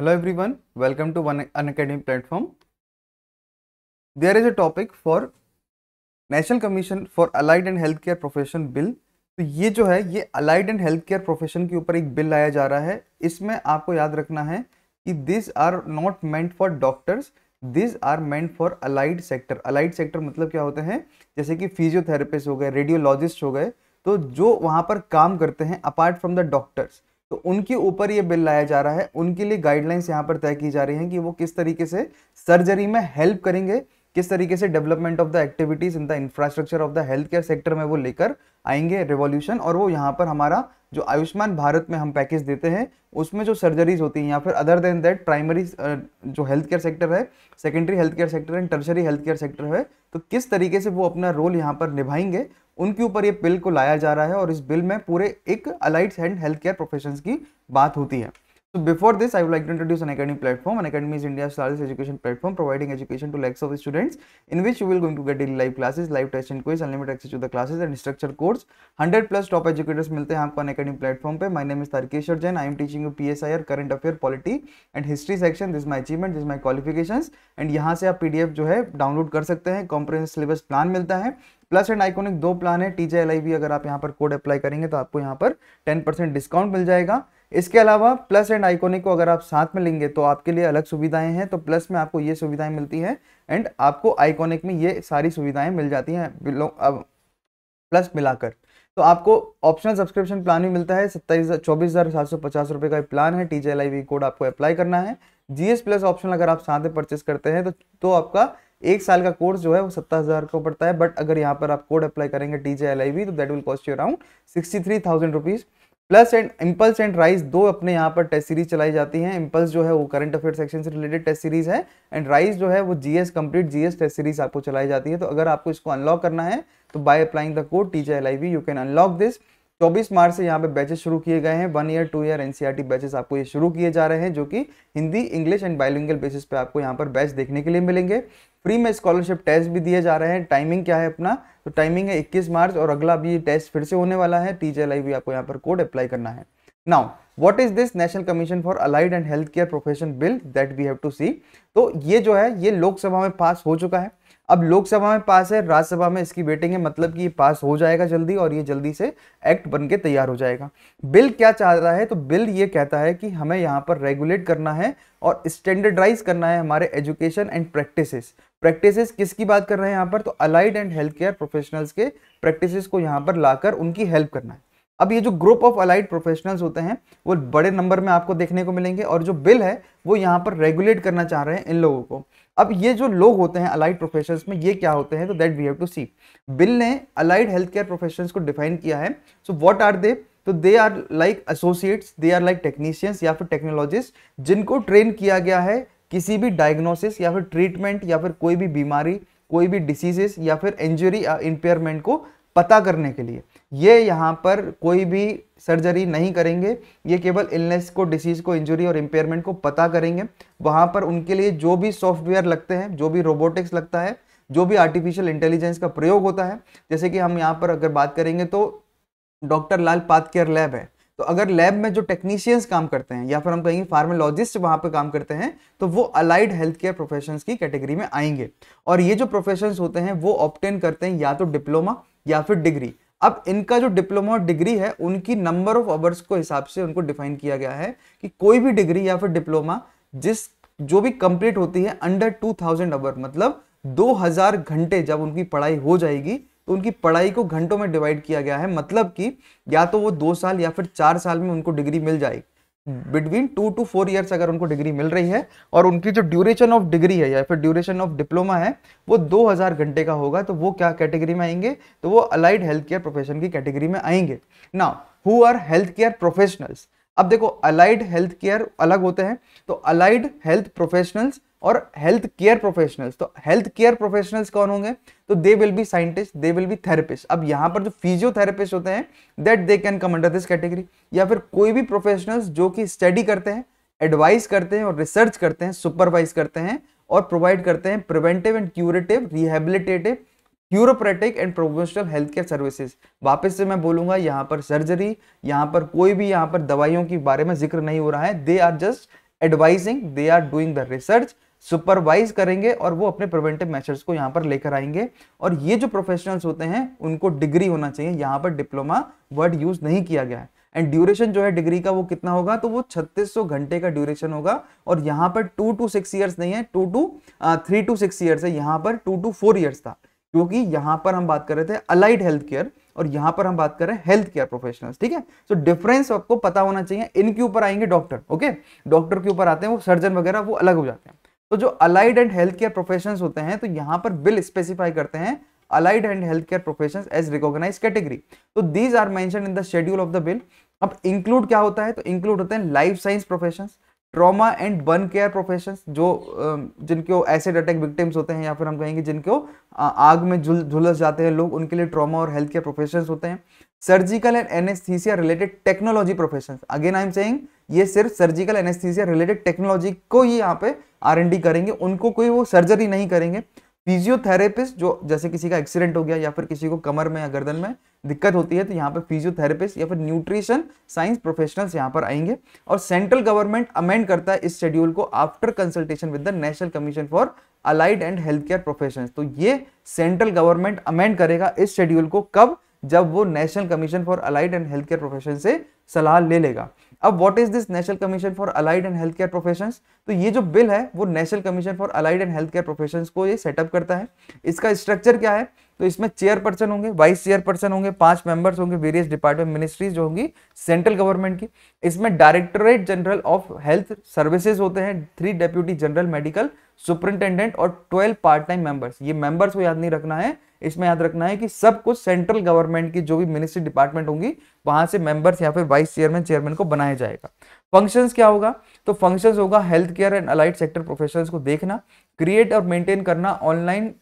Hello everyone, welcome to One Unacademy platform. There is a topic for national commission for allied and health care profession bill तो ये जो है ये allied and health care profession के ऊपर एक bill लाया जा रहा है इसमें आपको याद रखना है कि this are not meant for doctors this are meant for allied sector allied sector मतलब क्या होते हैं जैसे कि फिजियोथेरेपिस्ट हो गए रेडियोलॉजिस्ट हो गए तो जो वहाँ पर काम करते हैं अपार्ट फ्रॉम द डॉक्टर्स तो उनके ऊपर ये बिल लाया जा रहा है उनके लिए गाइडलाइंस यहाँ पर तय की जा रही हैं कि वो किस तरीके से सर्जरी में हेल्प करेंगे किस तरीके से development of the activities in the infrastructure of the health care sector में वो लेकर आएंगे रेवोल्यूशन और वो यहाँ पर हमारा जो आयुष्मान भारत में हम पैकेज देते हैं उसमें जो सर्जरीज होती हैं या फिर अदर देन दैट प्राइमरी जो हेल्थ केयर सेक्टर है secondary health care sector and tertiary health care sector है तो किस तरीके से वो अपना रोल यहाँ पर निभाएंगे उनके ऊपर ये बिल को लाया जा रहा है और इस बिल में पूरे एक allied and health care profession की बात होती है So before this, I would like to introduce an academy platform. An academy is India's largest education platform providing education to lakhs of students in which you will going to get daily live classes, live test and quiz, unlimited access to the classes and structured course. Hundred plus top educators milte hain मिलते an academy platform pe. My name is name is I am teaching you PSIR current affair, polity and history section. This is my achievement. This is my qualifications. And यहाँ से आप PDF जो है download कर सकते हैं Comprehensive syllabus plan मिलता है प्लस एंड आइकोनिक दो प्लान है टीजे एल अगर आप यहां पर कोड अप्लाई करेंगे तो आपको यहां पर टेन डिस्काउंट मिल जाएगा इसके अलावा प्लस एंड आइकोनिक को अगर आप साथ में लेंगे तो आपके लिए अलग सुविधाएं हैं तो प्लस में आपको ये सुविधाएं मिलती हैं एंड आपको आइकोनिक में ये सारी सुविधाएं मिल जाती हैं अब प्लस मिलाकर तो आपको ऑप्शनल सब्सक्रिप्शन प्लान भी मिलता है सत्ताईस चौबीस हज़ार सात सौ पचास रुपये का प्लान है टी जी कोड आपको अप्लाई करना है जीएस प्लस ऑप्शन अगर आप साथ में परचेस करते हैं तो तो आपका एक साल का कोर्स जो है वो सत्तर हज़ार का पड़ता है बट अगर यहाँ पर आप कोड अप्लाई करेंगे T J L I V तो that will cost you around sixty three thousand rupees plus and impulse and rise दो अपने यहाँ पर टेस्ट सीरीज चलाई जाती हैं इम्पल्स जो है वो करंट अफेयर सेक्शन से रिलेटेड टेस्ट सीरीज है एंड राइज जो है वो GS complete GS test series आपको चलाई जाती है तो अगर आपको इसको अनलॉक करना है तो by applying the code teacher L I V you can unlock this चौबीस मार्च से यहाँ पे बैचेस शुरू किए गए हैं one year two year NCERT batches आपको ये शुरू किए जा रहे हैं जो कि Hindi English and bilingual basis पे आपको यहाँ पर बैच देखने के लिए मिलेंगे फ्री में स्कॉलरशिप टेस्ट भी दिए जा रहे हैं टाइमिंग क्या है अपना तो टाइमिंग है 21 मार्च और अगला भी टेस्ट फिर से होने वाला है टीचर लाइव भी आपको यहाँ पर कोड अप्लाई करना है now what is this national commission for allied and health care profession bill that we have to see तो ये जो है ये लोकसभा में पास हो चुका है अब लोकसभा में पास है राज्यसभा में इसकी वेटिंग है मतलब कि ये पास हो जाएगा जल्दी और ये जल्दी से एक्ट बन के तैयार हो जाएगा बिल क्या चाह रहा है तो बिल ये कहता है कि हमें यहाँ पर रेगुलेट करना है और स्टैंडर्डाइज करना है हमारे एजुकेशन एंड प्रैक्टिसेस प्रैक्टिसेस किसकी बात कर रहे हैं यहाँ पर तो allied and health care professionals के प्रैक्टिसेस को यहाँ पर लाकर उनकी हेल्प करना है अब ये जो ग्रुप ऑफ अलाइड प्रोफेशनल्स होते हैं वो बड़े नंबर में आपको देखने को मिलेंगे और जो बिल है वो यहाँ पर रेगुलेट करना चाह रहे हैं इन लोगों को अब ये जो लोग होते हैं अलाइड प्रोफेशंस में ये क्या होते हैं तो that we have to see bill ने अलाइड हेल्थ केयर प्रोफेशनल्स को डिफाइन किया है सो वॉट आर दे तो they are like associates they are like technicians या फिर टेक्नोलॉजिस्ट जिनको ट्रेन किया गया है किसी भी डायग्नोसिस या फिर ट्रीटमेंट या फिर कोई भी बीमारी कोई भी डिसीजेस या फिर इंजरी या इंपेयरमेंट को पता करने के लिए ये यहाँ पर कोई भी सर्जरी नहीं करेंगे ये केवल इलनेस को डिसीज़ को इंजरी और इम्पेयरमेंट को पता करेंगे वहाँ पर उनके लिए जो भी सॉफ्टवेयर लगते हैं जो भी रोबोटिक्स लगता है जो भी आर्टिफिशियल इंटेलिजेंस का प्रयोग होता है जैसे कि हम यहाँ पर अगर बात करेंगे तो डॉक्टर लाल पातकेयर लैब है तो अगर लैब में जो टेक्नीशियंस काम करते हैं या फिर हम कहेंगे फार्मोलॉजिस्ट वहाँ पे काम करते हैं तो वो अलाइड हेल्थ केयर प्रोफेशंस की कैटेगरी में आएंगे और ये जो प्रोफेशंस होते हैं वो ऑप्टेन करते हैं या तो डिप्लोमा या फिर डिग्री अब इनका जो डिप्लोमा और डिग्री है उनकी नंबर ऑफ अवर्स को हिसाब से उनको डिफाइन किया गया है कि कोई भी डिग्री या फिर डिप्लोमा जिस जो भी कंप्लीट होती है अंडर थाउजेंड अवर मतलब हजार घंटे जब उनकी पढ़ाई हो जाएगी तो उनकी पढ़ाई को घंटों में डिवाइड किया गया है मतलब कि या तो वो दो साल या फिर चार साल में उनको डिग्री मिल जाएगी between two to four years अगर उनको डिग्री मिल रही है और उनकी जो ड्यूरेशन ऑफ डिग्री है या फिर ड्यूरेशन ऑफ डिप्लोमा है वो 2000 घंटे का होगा तो वो क्या कैटेगरी में आएंगे तो वो अलाइड हेल्थ केयर प्रोफेशन की कैटेगरी में आएंगे now who are health care professionals अब देखो अलाइड हेल्थ केयर अलग होते हैं तो अलाइड हेल्थ प्रोफेशनल्स और हेल्थ केयर प्रोफेशनल्स तो हेल्थ केयर प्रोफेशनल्स कौन होंगे तो they will be scientist they will be therapist अब यहाँ पर जो फिजियोथेरेपिस्ट होते हैं that they can come under this category या फिर कोई भी प्रोफेशनल्स जो कि स्टडी करते हैं एडवाइस करते हैं और रिसर्च करते हैं सुपरवाइज करते हैं और प्रोवाइड करते हैं preventive and curative rehabilitative chiropractic and professional health care services वापस से मैं बोलूंगा यहाँ पर सर्जरी यहाँ पर कोई भी यहाँ पर दवाइयों के बारे में जिक्र नहीं हो रहा है they are just advising they are doing the research supervise करेंगे और वो अपने प्रिवेंटिव मेजर्स को यहाँ पर लेकर आएंगे और ये जो प्रोफेशनल्स होते हैं उनको डिग्री होना चाहिए यहाँ पर डिप्लोमा वर्ड यूज नहीं किया गया है एंड ड्यूरेशन जो है डिग्री का वो कितना होगा तो वो 3600 घंटे का ड्यूरेशन होगा और यहाँ पर टू टू सिक्स ईयर्स नहीं है two to three to six years है यहाँ पर टू टू फोर ईयर्स था क्योंकि यहाँ पर हम बात कर रहे थे अलाइड हेल्थ केयर और यहाँ पर हम बात कर रहे हैं हेल्थ केयर प्रोफेशनल्स ठीक है सो डिफरेंस आपको पता होना चाहिए इनके ऊपर आएंगे डॉक्टर ओके डॉक्टर के ऊपर आते हैं वो सर्जन वगैरह वो अलग हो जाते हैं तो जो allied and health care profession होते हैं तो यहां पर बिल स्पेसिफाई करते हैं allied and health care profession as recognise category तो these are mention in the schedule of the bill अब इंक्लूड क्या होता है तो इंक्लूड होते हैं life science profession trauma and burn care profession जो जिनको एसिड अटैक विक्टिम्स होते हैं या फिर हम कहेंगे जिनको आग में झुलस जाते हैं लोग उनके लिए ट्रॉमा और हेल्थ केयर प्रोफेशन होते हैं surgical and anaesthesia related technology profession again I am saying ये सिर्फ सर्जिकल एनेस्थीसिया रिलेटेड टेक्नोलॉजी को ही यहाँ पे आर करेंगे उनको कोई वो सर्जरी नहीं करेंगे फिजियोथेरेपिस्ट जो जैसे किसी का एक्सीडेंट हो गया या फिर किसी को कमर में या गर्दन में दिक्कत होती है तो यहाँ पर फिजियोथेरेपिस्ट या फिर न्यूट्रिशन साइंस प्रोफेशनल्स यहाँ पर आएंगे और सेंट्रल गवर्नमेंट अमेंड करता है इस शेड्यूल को after consultation with the national commission for allied and health care profession तो ये सेंट्रल गवर्नमेंट अमेंड करेगा इस शेड्यूल को कब जब वो national commission for allied and health care profession से सलाह ले लेगा अब what is this national commission for allied and health care profession तो ये जो बिल है वो national commission for allied and health care profession को ये सेटअप करता है इसका स्ट्रक्चर क्या है तो इसमें चेयर पर्सन होंगे वाइस चेयर पर्सन होंगे पांच मेंबर्स होंगे वेरियस डिपार्टमेंट मिनिस्ट्रीज जो होंगी सेंट्रल गवर्नमेंट की इसमें directorate general of health services होते हैं three deputy general medical superintendent और ट्वेल्व पार्ट टाइम मेंबर्स ये मेंबर्स को याद नहीं रखना है इसमें याद रखना है कि सब कुछ सेंट्रल गवर्नमेंट की जो भी मिनिस्ट्री डिपार्टमेंट होंगी वहां से मेंबर्स या फिर वाइस चेयरमैन चेयरमैन को बनाया जाएगा फंक्शंस क्या होगा तो फंक्शंस होगा health care and allied sector professionals को देखना क्रिएट और मेंटेन करना online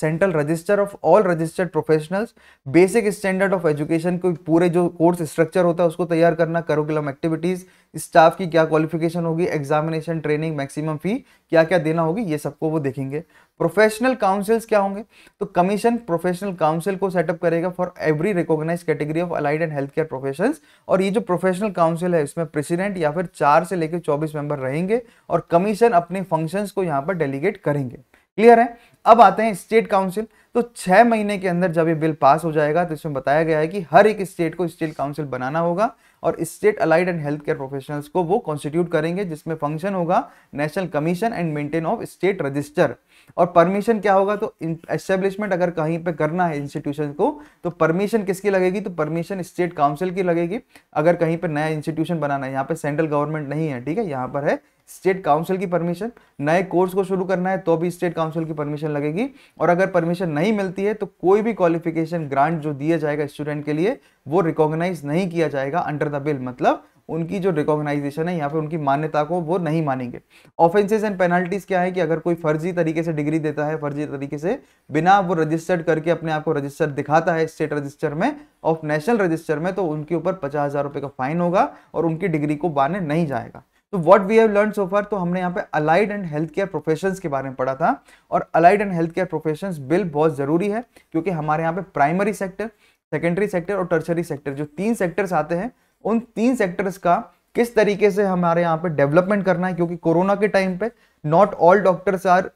central register of all registered professionals basic standard of education को पूरे जो कोर्स स्ट्रक्चर होता है उसको तैयार करना करिकुलम एक्टिविटीज़ स्टाफ की क्या क्वालिफिकेशन होगी एग्जामिनेशन ट्रेनिंग मैक्सिमम फी क्या क्या देना होगी ये सबको वो देखेंगे प्रोफेशनल काउंसिल्स क्या होंगे तो कमीशन प्रोफेशनल काउंसिल को सेटअप करेगा for every recognise category of allied and health care profession और ये जो प्रोफेशनल काउंसिल है इसमें प्रेसिडेंट या फिर चार से लेकर चौबीस मेंबर रहेंगे और कमीशन अपने फंक्शन को यहाँ पर डेलीगेट करेंगे क्लियर है अब आते हैं स्टेट काउंसिल तो छह महीने के अंदर जब ये बिल पास हो जाएगा तो इसमें बताया गया है कि हर एक स्टेट को स्टेट काउंसिल बनाना होगा और state allied and health care professionals को वो कॉन्स्टिट्यूट करेंगे जिसमें फंक्शन होगा national commission and maintain of state register और परमिशन क्या होगा तो एस्टेब्लिशमेंट अगर कहीं पे करना है इंस्टीट्यूशन को तो परमिशन किसकी लगेगी तो परमिशन स्टेट काउंसिल की लगेगी अगर कहीं पे नया इंस्टीट्यूशन बनाना है यहाँ पे सेंट्रल गवर्नमेंट नहीं है ठीक है यहाँ पर है स्टेट काउंसिल की परमिशन नए कोर्स को शुरू करना है तो भी स्टेट काउंसिल की परमिशन लगेगी और अगर परमिशन नहीं मिलती है तो कोई भी क्वालिफिकेशन ग्रांट जो दिया जाएगा स्टूडेंट के लिए वो रिकॉग्नाइज नहीं किया जाएगा अंडर द बिल मतलब उनकी जो रिकॉग्नाइजेशन है यहाँ पे उनकी मान्यता को वो नहीं मानेंगे ऑफेंसेज एंड पेनल्टीज क्या है कि अगर कोई फर्जी तरीके से डिग्री देता है फर्जी तरीके से बिना वो रजिस्टर्ड करके अपने आप को रजिस्टर दिखाता है स्टेट रजिस्टर में ऑफ नेशनल रजिस्टर में तो उनके ऊपर पचास हजार का फाइन होगा और उनकी डिग्री को बाने नहीं जाएगा तो what we have learn so far तो हमने यहाँ पे allied and health care professions के बारे में पढ़ा था और allied and health care professions bill बहुत ज़रूरी है क्योंकि हमारे यहाँ पे प्राइमरी सेक्टर सेकेंडरी सेक्टर और टर्सरी सेक्टर जो तीन सेक्टर्स आते हैं उन तीन सेक्टर्स का किस तरीके से हमारे यहाँ पे डेवलपमेंट करना है क्योंकि कोरोना के टाइम पे not all doctors are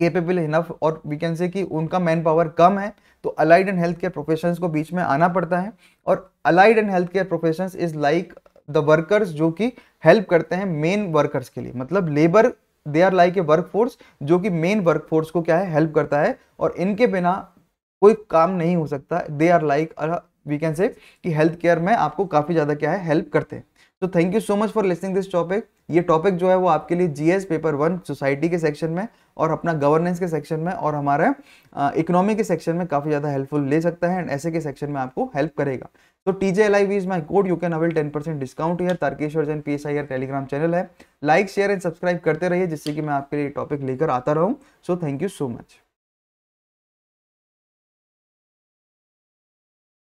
capable enough और वी कैन से कि उनका मैन पावर कम है तो allied and health care profession को बीच में आना पड़ता है और allied and health care profession is like the workers जो कि हेल्प करते हैं मेन वर्कर्स के लिए मतलब labour they are like a work force जो कि मेन वर्क फोर्स को क्या है हेल्प करता है और इनके बिना कोई काम नहीं हो सकता they are like we can say कि हेल्थ केयर में आपको काफ़ी ज़्यादा क्या है हेल्प करते हैं तो thank you so much for listening this topic ये टॉपिक जो है वो आपके लिए जीएस पेपर वन सोसाइटी के सेक्शन में और अपना गवर्नेंस के सेक्शन में और हमारे इकोनॉमी के सेक्शन में काफ़ी ज़्यादा हेल्पफुल ले सकता है एंड ऐसे के सेक्शन में आपको हेल्प करेगा तो T J L I V is my code you can avail ten percent discount year Tarakeshwar Jain P S I R Telegram channel है लाइक शेयर एंड सब्सक्राइब करते रहिए जिससे कि मैं आपके लिए टॉपिक लेकर आता रहूँ so thank you so much